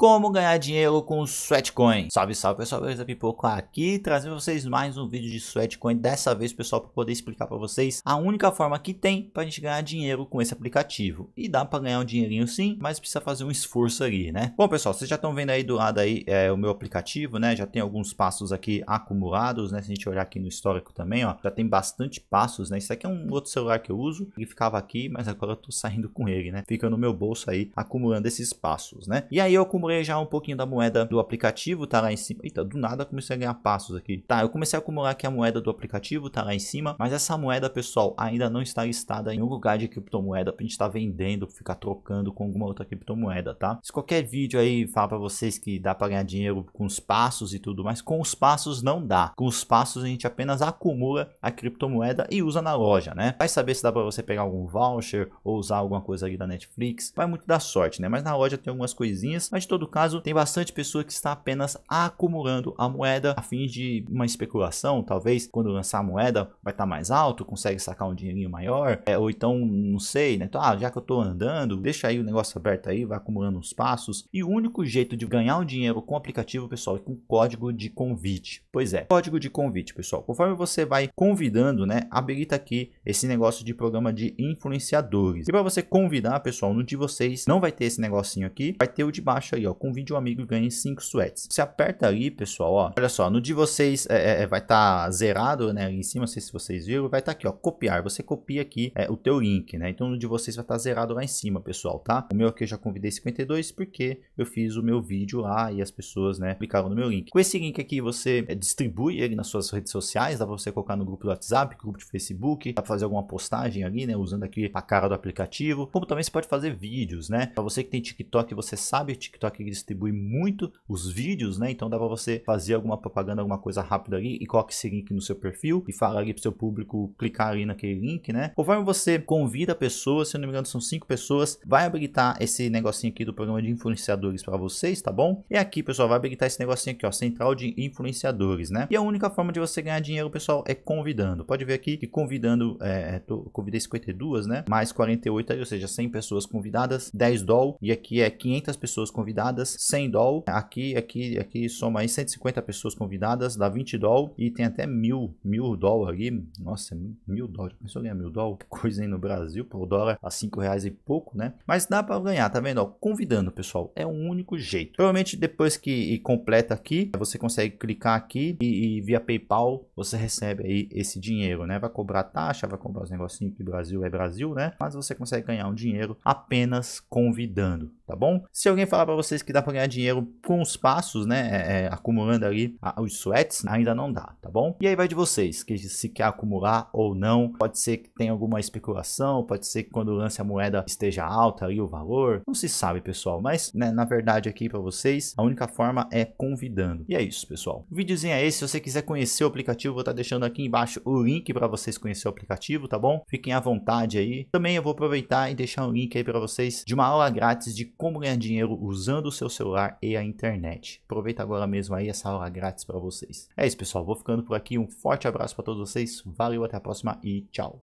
como ganhar dinheiro com Sweatcoin. Salve, salve pessoal, beleza? Pipoco aqui, trazendo vocês mais um vídeo de Sweatcoin. Dessa vez, pessoal, para poder explicar para vocês a única forma que tem para a gente ganhar dinheiro com esse aplicativo. E dá para ganhar um dinheirinho sim, mas precisa fazer um esforço ali, né? Bom, pessoal, vocês já estão vendo aí do lado aí é, o meu aplicativo, né? Já tem alguns passos aqui acumulados, né? Se a gente olhar aqui no histórico também, ó, já tem bastante passos, né? Isso aqui é um outro celular que eu uso, ele ficava aqui, mas agora eu tô saindo com ele, né? Fica no meu bolso aí, acumulando esses passos, né? E aí eu acumulei acumulei já um pouquinho da moeda do aplicativo, tá lá em cima. Eita, do nada comecei a ganhar passos aqui. Tá, eu comecei a acumular aqui a moeda do aplicativo, tá lá em cima. Mas essa moeda, pessoal, ainda não está listada em um lugar de criptomoeda pra gente estar tá vendendo, ficar trocando com alguma outra criptomoeda, tá? Se qualquer vídeo aí falar pra vocês que dá pra ganhar dinheiro com os passos e tudo mas com os passos não dá. Com os passos a gente apenas acumula a criptomoeda e usa na loja, né? Vai saber se dá pra você pegar algum voucher ou usar alguma coisa ali da Netflix. Vai muito da sorte, né? Mas na loja tem algumas coisinhas, mas de todo todo caso, tem bastante pessoa que está apenas acumulando a moeda a fim de uma especulação, talvez quando lançar a moeda vai estar tá mais alto, consegue sacar um dinheirinho maior, é, ou então, não sei, né? Então, ah, já que eu estou andando, deixa aí o negócio aberto aí, vai acumulando uns passos. E o único jeito de ganhar um dinheiro com o aplicativo, pessoal, é com código de convite. Pois é, código de convite, pessoal. Conforme você vai convidando, né, habilita aqui esse negócio de programa de influenciadores. E para você convidar, pessoal, no de vocês não vai ter esse negocinho aqui, vai ter o de baixo aí, ó ó, convide um amigo e ganhe 5 sweats. Você aperta ali, pessoal, ó, olha só, no de vocês é, é, é vai estar tá zerado, né, ali em cima, não sei se vocês viram, vai estar tá aqui, ó, copiar, você copia aqui é, o teu link, né, então no de vocês vai estar tá zerado lá em cima, pessoal, tá? O meu aqui eu já convidei 52 porque eu fiz o meu vídeo lá e as pessoas, né, clicaram no meu link. Com esse link aqui você é, distribui ele nas suas redes sociais, dá pra você colocar no grupo do WhatsApp, grupo de Facebook, dá pra fazer alguma postagem ali, né, usando aqui a cara do aplicativo, como também você pode fazer vídeos, né, pra você que tem TikTok, você sabe o TikTok que distribui muito os vídeos, né? Então dá para você fazer alguma propaganda, alguma coisa rápida ali e coloque esse link no seu perfil e fala ali pro seu público clicar ali naquele link, né? Conforme você convida pessoas, se não me engano são cinco pessoas, vai habilitar esse negocinho aqui do programa de influenciadores para vocês, tá bom? E aqui, pessoal, vai habilitar esse negocinho aqui, ó, central de influenciadores, né? E a única forma de você ganhar dinheiro, pessoal, é convidando. Pode ver aqui que convidando, é, é tô, convidei 52, né? Mais 48 aí, ou seja, 100 pessoas convidadas, 10 doll e aqui é 500 pessoas convidadas convidadas, 100 doll. Aqui, aqui, aqui soma aí 150 pessoas convidadas, dá 20 doll e tem até mil, mil doll aqui. Nossa, mil, mil doll. Já pensou ganhar mil doll? Que coisa aí no Brasil, por dólar a 5 reais e pouco, né? Mas dá para ganhar, tá vendo? Ó, convidando, pessoal. É o único jeito. Provavelmente depois que completa aqui, você consegue clicar aqui e, e via PayPal você recebe aí esse dinheiro, né? Vai cobrar taxa, vai comprar os negocinhos que Brasil é Brasil, né? Mas você consegue ganhar um dinheiro apenas convidando tá bom? Se alguém falar para vocês que dá para ganhar dinheiro com os passos, né, é, é, acumulando ali a, os sweats, ainda não dá, tá bom? E aí vai de vocês, que se quer acumular ou não, pode ser que tenha alguma especulação, pode ser que quando lance a moeda esteja alta ali o valor, não se sabe, pessoal, mas né, na verdade aqui para vocês, a única forma é convidando. E é isso, pessoal. O videozinho é esse, se você quiser conhecer o aplicativo, vou estar tá deixando aqui embaixo o link para vocês conhecer o aplicativo, tá bom? Fiquem à vontade aí. Também eu vou aproveitar e deixar um link aí para vocês de uma aula grátis de como ganhar dinheiro usando o seu celular e a internet. Aproveita agora mesmo aí essa aula grátis para vocês. É isso, pessoal. Vou ficando por aqui. Um forte abraço para todos vocês. Valeu, até a próxima e tchau.